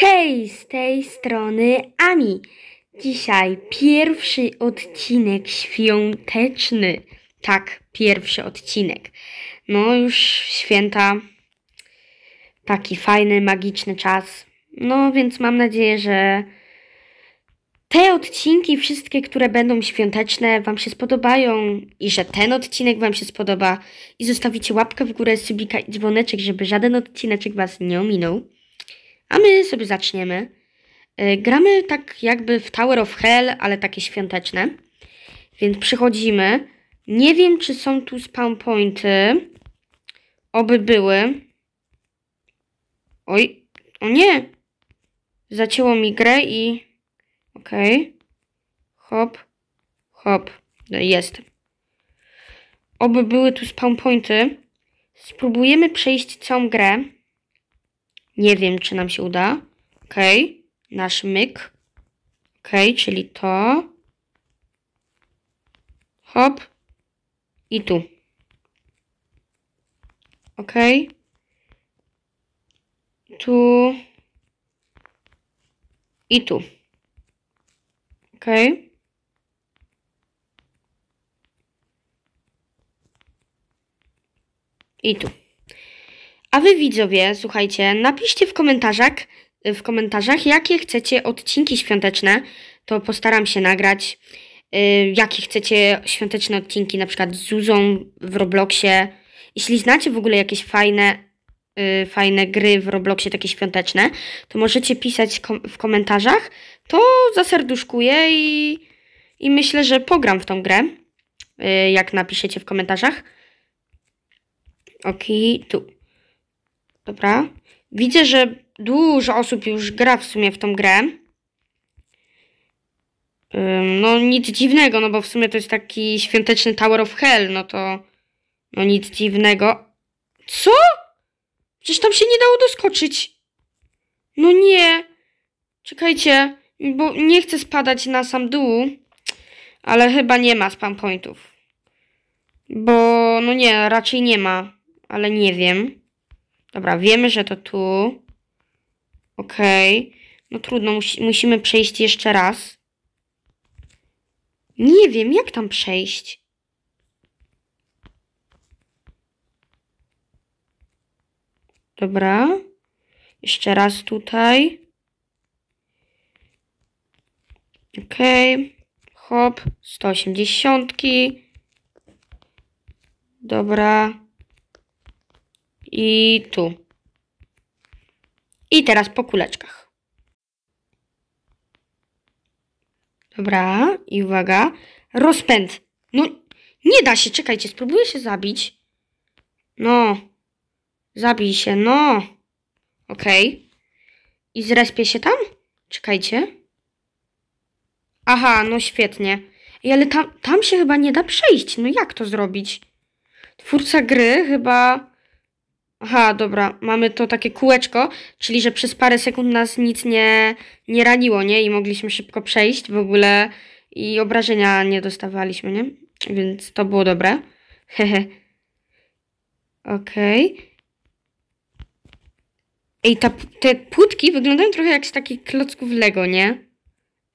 Hej, z tej strony Ami. Dzisiaj pierwszy odcinek świąteczny. Tak, pierwszy odcinek. No już święta. Taki fajny, magiczny czas. No więc mam nadzieję, że te odcinki, wszystkie, które będą świąteczne, Wam się spodobają i że ten odcinek Wam się spodoba. I zostawicie łapkę w górę, subika i dzwoneczek, żeby żaden odcineczek Was nie ominął. A my sobie zaczniemy. Y, gramy tak jakby w Tower of Hell, ale takie świąteczne. Więc przychodzimy. Nie wiem, czy są tu spawn pointy. Oby były. Oj, o nie! Zacięło mi grę i... Okej. Okay. Hop, hop. No, jest. Oby były tu spawn pointy. Spróbujemy przejść całą grę. Nie wiem, czy nam się uda. Ok, nasz myk. Ok, czyli to. Hop. I tu. Ok. Tu. I tu. Ok. I tu. A wy widzowie, słuchajcie, napiszcie w komentarzach, w komentarzach jakie chcecie odcinki świąteczne, to postaram się nagrać. Yy, jakie chcecie świąteczne odcinki, na przykład z Zuzą w Robloxie. Jeśli znacie w ogóle jakieś fajne, yy, fajne gry w Robloxie, takie świąteczne, to możecie pisać kom w komentarzach, to zaserduszkuję i, i myślę, że pogram w tą grę, yy, jak napiszecie w komentarzach. Okej, tu. Dobra. Widzę, że dużo osób już gra w sumie w tą grę. No nic dziwnego, no bo w sumie to jest taki świąteczny Tower of Hell, no to... No nic dziwnego. Co? Przecież tam się nie dało doskoczyć. No nie. Czekajcie, bo nie chcę spadać na sam dół, ale chyba nie ma spam pointów. Bo, no nie, raczej nie ma, ale nie wiem. Dobra, wiemy, że to tu. Okej. Okay. No trudno, musi, musimy przejść jeszcze raz. Nie wiem, jak tam przejść. Dobra. Jeszcze raz tutaj. Okej. Okay. Hop. 180. Dobra i tu. I teraz po kuleczkach. Dobra, i uwaga. Rozpęd. No, nie da się, czekajcie, spróbuję się zabić. No. Zabij się, no. Okej. Okay. I zrespię się tam? Czekajcie. Aha, no świetnie. Ej, ale tam, tam się chyba nie da przejść. No jak to zrobić? Twórca gry chyba Aha, dobra, mamy to takie kółeczko, czyli że przez parę sekund nas nic nie, nie raniło, nie? I mogliśmy szybko przejść w ogóle i obrażenia nie dostawaliśmy, nie? Więc to było dobre. Hehe. Okej. Okay. Ej, ta, te płytki wyglądają trochę jak z takich klocków Lego, nie?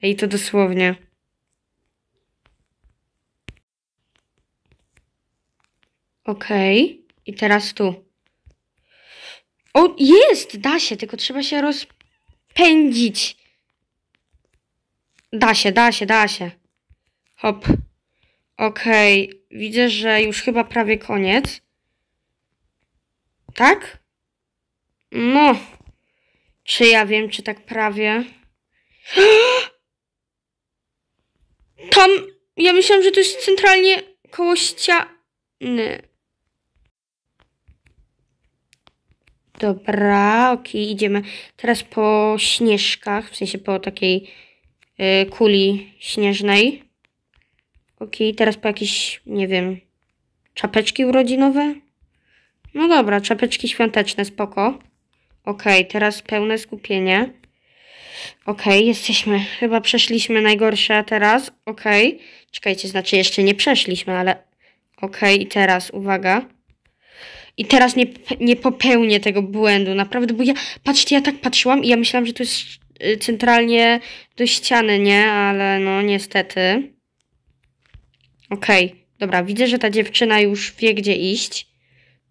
Ej, to dosłownie. Okej. Okay. I teraz tu. O, jest! Da się, tylko trzeba się rozpędzić. Da się, da się, da się. Hop. Okej, okay. widzę, że już chyba prawie koniec. Tak? No. Czy ja wiem, czy tak prawie? Tam, ja myślałam, że to jest centralnie koło ściany. Dobra, okej, okay, idziemy teraz po śnieżkach, w sensie po takiej y, kuli śnieżnej. Okej, okay, teraz po jakieś, nie wiem, czapeczki urodzinowe? No dobra, czapeczki świąteczne, spoko. Okej, okay, teraz pełne skupienie. Okej, okay, jesteśmy, chyba przeszliśmy najgorsze teraz. Okej, okay. czekajcie, znaczy jeszcze nie przeszliśmy, ale... Okej, okay, teraz uwaga. I teraz nie, nie popełnię tego błędu, naprawdę, bo ja, patrzcie, ja tak patrzyłam i ja myślałam, że to jest y, centralnie do ściany, nie? Ale no, niestety. Okej, okay. dobra, widzę, że ta dziewczyna już wie, gdzie iść.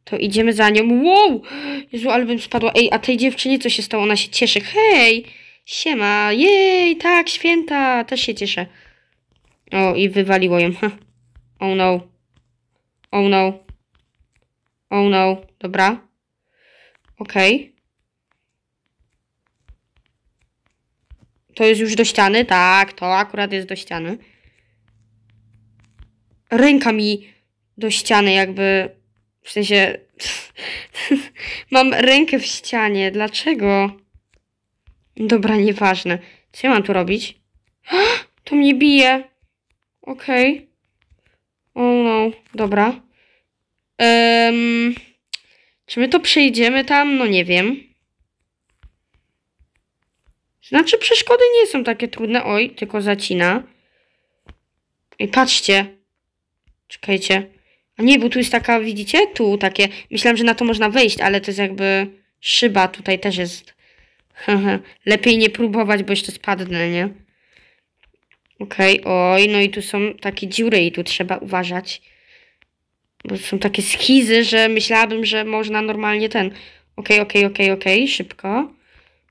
To idziemy za nią. Wow! Jezu, ale bym spadła. Ej, a tej dziewczynie co się stało? Ona się cieszy. Hej! Siema! Jej! Tak, święta! Też się cieszę. O, i wywaliło ją. Ha. Oh no. Oh no. Oh no, dobra. Okej. Okay. To jest już do ściany? Tak, to akurat jest do ściany. Ręka mi do ściany jakby... W sensie... mam rękę w ścianie. Dlaczego? Dobra, nieważne. Co ja mam tu robić? to mnie bije. Okej. Okay. oh no, dobra. Um, czy my to przejdziemy tam? No nie wiem. Znaczy przeszkody nie są takie trudne. Oj, tylko zacina. I patrzcie. Czekajcie. A nie, bo tu jest taka, widzicie? Tu takie. Myślałam, że na to można wejść, ale to jest jakby szyba. Tutaj też jest. Lepiej nie próbować, bo jeszcze spadnę, nie? Okej, okay, oj, no i tu są takie dziury i tu trzeba uważać są takie schizy, że myślałabym, że można normalnie ten. Okej, okay, okej, okay, okej, okay, okej, okay. szybko.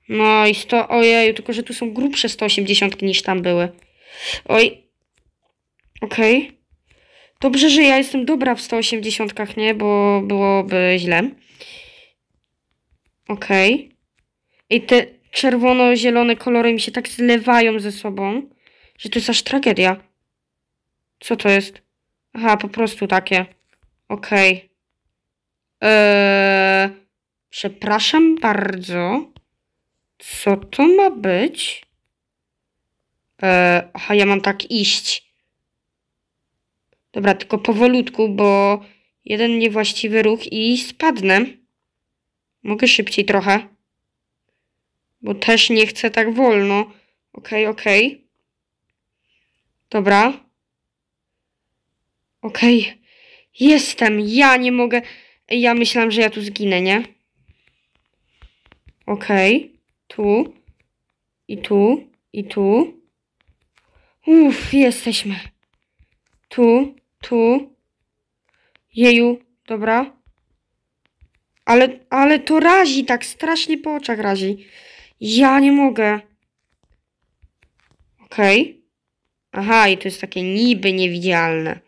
No i 100, ojej, tylko że tu są grubsze 180 niż tam były. Oj. Okej. Okay. Dobrze, że ja jestem dobra w 180, nie? Bo byłoby źle. Okej. Okay. I te czerwono-zielone kolory mi się tak zlewają ze sobą, że to jest aż tragedia. Co to jest? Aha, po prostu takie. Okej. Okay. Eee, przepraszam bardzo. Co to ma być? Eee, aha, ja mam tak iść. Dobra, tylko powolutku, bo jeden niewłaściwy ruch i spadnę. Mogę szybciej trochę. Bo też nie chcę tak wolno. Okej, okay, okej. Okay. Dobra. Okej. Okay. Jestem, ja nie mogę... Ja myślałam, że ja tu zginę, nie? Okej. Okay. Tu. I tu. I tu. Uff, jesteśmy. Tu. Tu. Jeju. Dobra. Ale, ale to razi, tak strasznie po oczach razi. Ja nie mogę. Okej. Okay. Aha, i to jest takie niby niewidzialne.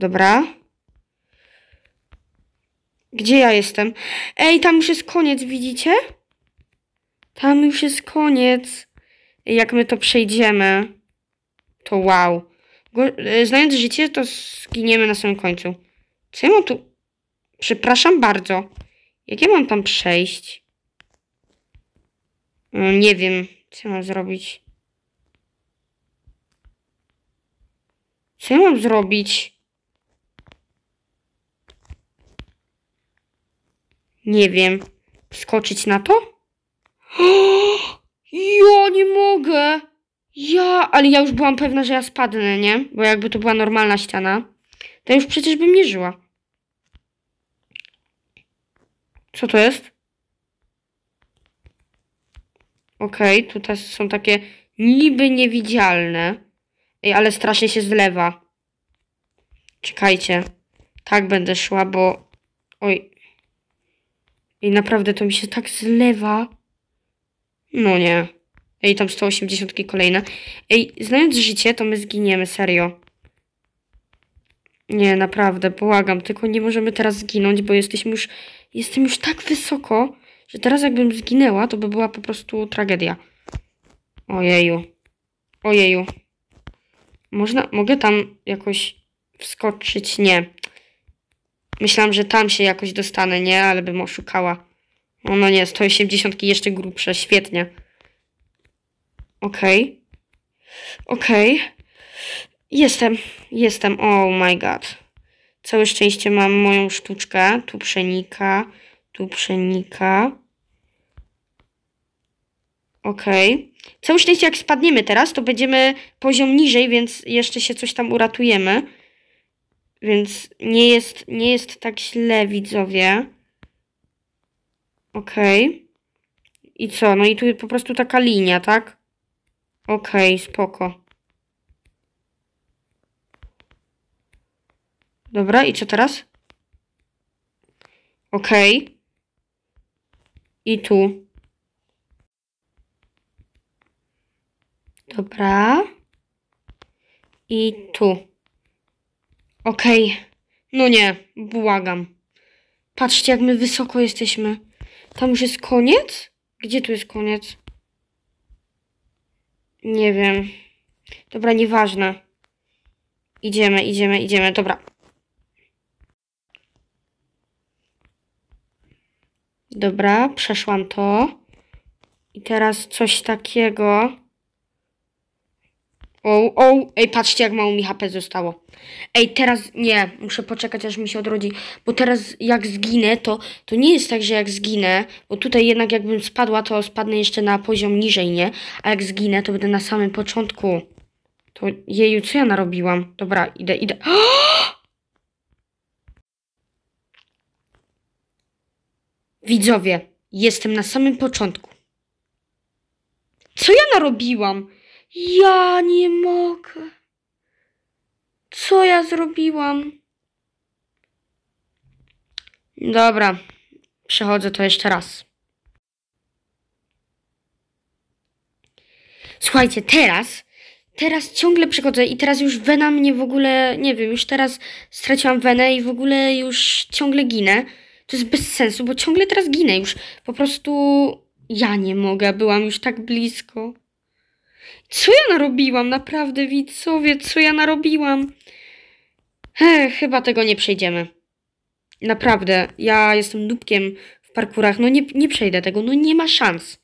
Dobra. Gdzie ja jestem? Ej, tam już jest koniec, widzicie? Tam już jest koniec. Jak my to przejdziemy, to wow. E, znając życie, to zginiemy na samym końcu. Co ja mam tu... Przepraszam bardzo. Jak ja mam tam przejść? No, nie wiem, co ja mam zrobić. Co ja mam zrobić? nie wiem, skoczyć na to? Ja nie mogę! Ja, ale ja już byłam pewna, że ja spadnę, nie? Bo jakby to była normalna ściana, to już przecież bym nie żyła. Co to jest? Okej, okay, tutaj są takie niby niewidzialne, Ej, ale strasznie się zlewa. Czekajcie, tak będę szła, bo... Oj, i naprawdę to mi się tak zlewa. No nie. Ej, tam 180 kolejne. Ej, znając życie, to my zginiemy, serio. Nie, naprawdę, błagam. Tylko nie możemy teraz zginąć, bo jesteśmy już... Jestem już tak wysoko, że teraz jakbym zginęła, to by była po prostu tragedia. Ojeju. Ojeju. Można... Mogę tam jakoś wskoczyć? Nie. Myślałam, że tam się jakoś dostanę, nie? Ale bym oszukała. No, no nie, 180 jeszcze grubsze, świetnie. Okej. Okay. Okej. Okay. Jestem, jestem, oh my god. Całe szczęście mam moją sztuczkę. Tu przenika, tu przenika. Okej. Okay. Całe szczęście jak spadniemy teraz, to będziemy poziom niżej, więc jeszcze się coś tam uratujemy. Więc nie jest, nie jest tak źle, widzowie. Okej. Okay. I co? No i tu po prostu taka linia, tak? Okej, okay, spoko. Dobra, i co teraz? Okej. Okay. I tu. Dobra. I tu. Okej. Okay. No nie, błagam. Patrzcie, jak my wysoko jesteśmy. Tam już jest koniec? Gdzie tu jest koniec? Nie wiem. Dobra, nieważne. Idziemy, idziemy, idziemy. Dobra. Dobra, przeszłam to. I teraz coś takiego. O, o, ej, patrzcie jak mało mi HP zostało. Ej, teraz nie, muszę poczekać aż mi się odrodzi, bo teraz jak zginę, to, to nie jest tak, że jak zginę, bo tutaj jednak jakbym spadła, to spadnę jeszcze na poziom niżej, nie? A jak zginę, to będę na samym początku. To jeju, co ja narobiłam? Dobra, idę, idę. Widzowie, jestem na samym początku. Co ja narobiłam? Ja nie mogę. Co ja zrobiłam? Dobra, przechodzę to jeszcze raz. Słuchajcie, teraz, teraz ciągle przechodzę i teraz już wena mnie w ogóle, nie wiem, już teraz straciłam wenę i w ogóle już ciągle ginę. To jest bez sensu, bo ciągle teraz ginę już. Po prostu ja nie mogę, byłam już tak blisko. Co ja narobiłam? Naprawdę, widzowie, co ja narobiłam? He, chyba tego nie przejdziemy. Naprawdę, ja jestem dupkiem w parkurach. No nie, nie przejdę tego, no nie ma szans.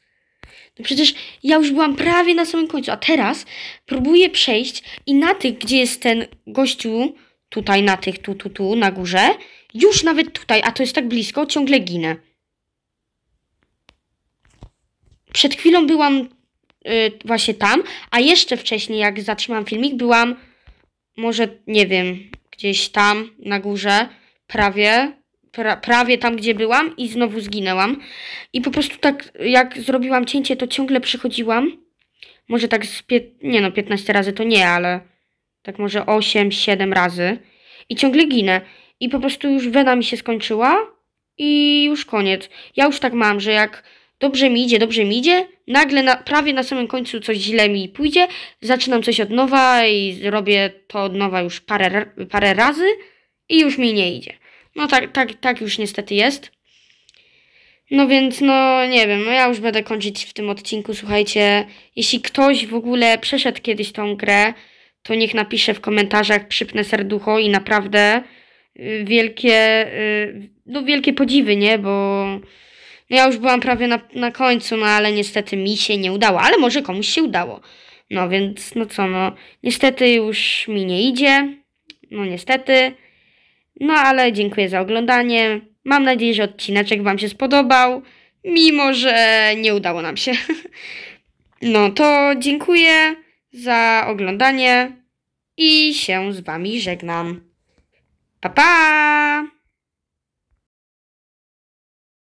No przecież ja już byłam prawie na samym końcu, a teraz próbuję przejść i na tych, gdzie jest ten gościu, tutaj na tych, tu, tu, tu, na górze, już nawet tutaj, a to jest tak blisko, ciągle ginę. Przed chwilą byłam Y, właśnie tam, a jeszcze wcześniej, jak zatrzymałam filmik, byłam może, nie wiem, gdzieś tam na górze, prawie, pra, prawie tam, gdzie byłam i znowu zginęłam. I po prostu tak, jak zrobiłam cięcie, to ciągle przychodziłam. Może tak z, nie no, 15 razy to nie, ale tak może 8, 7 razy. I ciągle ginę. I po prostu już wena mi się skończyła i już koniec. Ja już tak mam, że jak dobrze mi idzie, dobrze mi idzie, nagle na, prawie na samym końcu coś źle mi pójdzie, zaczynam coś od nowa i robię to od nowa już parę, parę razy i już mi nie idzie. No tak, tak, tak już niestety jest. No więc, no nie wiem, no ja już będę kończyć w tym odcinku. Słuchajcie, jeśli ktoś w ogóle przeszedł kiedyś tą grę, to niech napisze w komentarzach, przypnę serducho i naprawdę y, wielkie, y, no wielkie podziwy, nie? Bo no ja już byłam prawie na, na końcu, no ale niestety mi się nie udało, ale może komuś się udało. No więc, no co, no niestety już mi nie idzie, no niestety. No ale dziękuję za oglądanie. Mam nadzieję, że odcineczek Wam się spodobał, mimo że nie udało nam się. No to dziękuję za oglądanie i się z Wami żegnam. Pa pa!